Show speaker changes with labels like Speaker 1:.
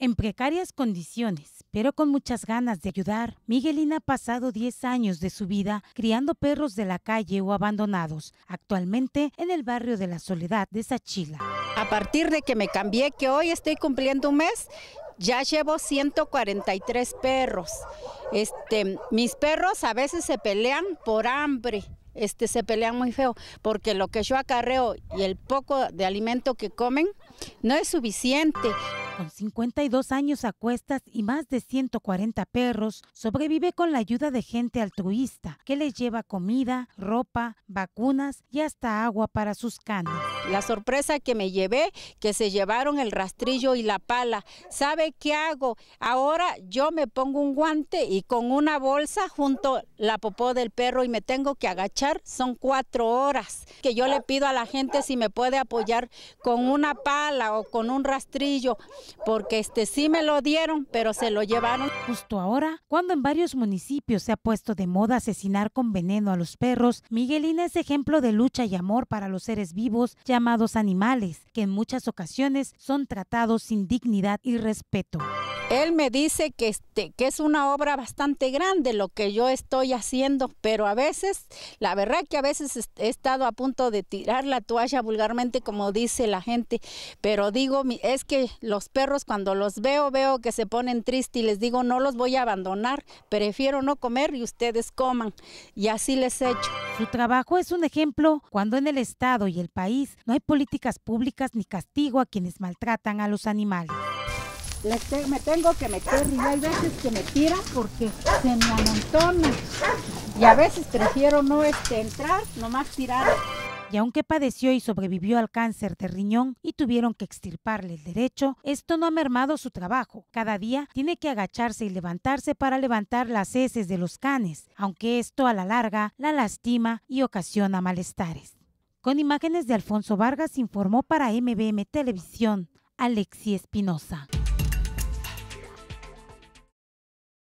Speaker 1: En precarias condiciones, pero con muchas ganas de ayudar, Miguelina ha pasado 10 años de su vida criando perros de la calle o abandonados, actualmente en el barrio de la Soledad de Sachila. A partir de
Speaker 2: que me cambié, que hoy estoy cumpliendo un mes, ya llevo 143 perros. Este, mis perros a veces se pelean por hambre, este, se pelean muy feo, porque lo que yo acarreo y el poco de alimento que comen
Speaker 1: no es suficiente. Con 52 años a cuestas y más de 140 perros, sobrevive con la ayuda de gente altruista que les lleva comida, ropa, vacunas y hasta agua para sus canes. La sorpresa que me llevé, que se
Speaker 2: llevaron el rastrillo y la pala. ¿Sabe qué hago? Ahora yo me pongo un guante y con una bolsa junto la popó del perro y me tengo que agachar. Son cuatro horas que yo le pido a la gente si me puede apoyar con una pala o con un rastrillo porque este sí me lo dieron, pero se lo llevaron.
Speaker 1: Justo ahora, cuando en varios municipios se ha puesto de moda asesinar con veneno a los perros, Miguelina es ejemplo de lucha y amor para los seres vivos llamados animales, que en muchas ocasiones son tratados sin dignidad y respeto. Él me dice que, este, que es
Speaker 2: una obra bastante grande lo que yo estoy haciendo, pero a veces, la verdad que a veces he estado a punto de tirar la toalla vulgarmente como dice la gente, pero digo, es que los perros cuando los veo, veo que se ponen tristes y les digo, no los voy a
Speaker 1: abandonar, prefiero no comer y ustedes coman, y así les he hecho. Su trabajo es un ejemplo cuando en el Estado y el país no hay políticas públicas ni castigo a quienes maltratan a los animales
Speaker 2: me tengo que meter y veces que me tiran
Speaker 1: porque se me amontona. Y a veces prefiero no este, entrar, nomás tirar. Y aunque padeció y sobrevivió al cáncer de riñón y tuvieron que extirparle el derecho, esto no ha mermado su trabajo. Cada día tiene que agacharse y levantarse para levantar las heces de los canes, aunque esto a la larga la lastima y ocasiona malestares. Con imágenes de Alfonso Vargas informó para MBM Televisión, Alexi Espinosa.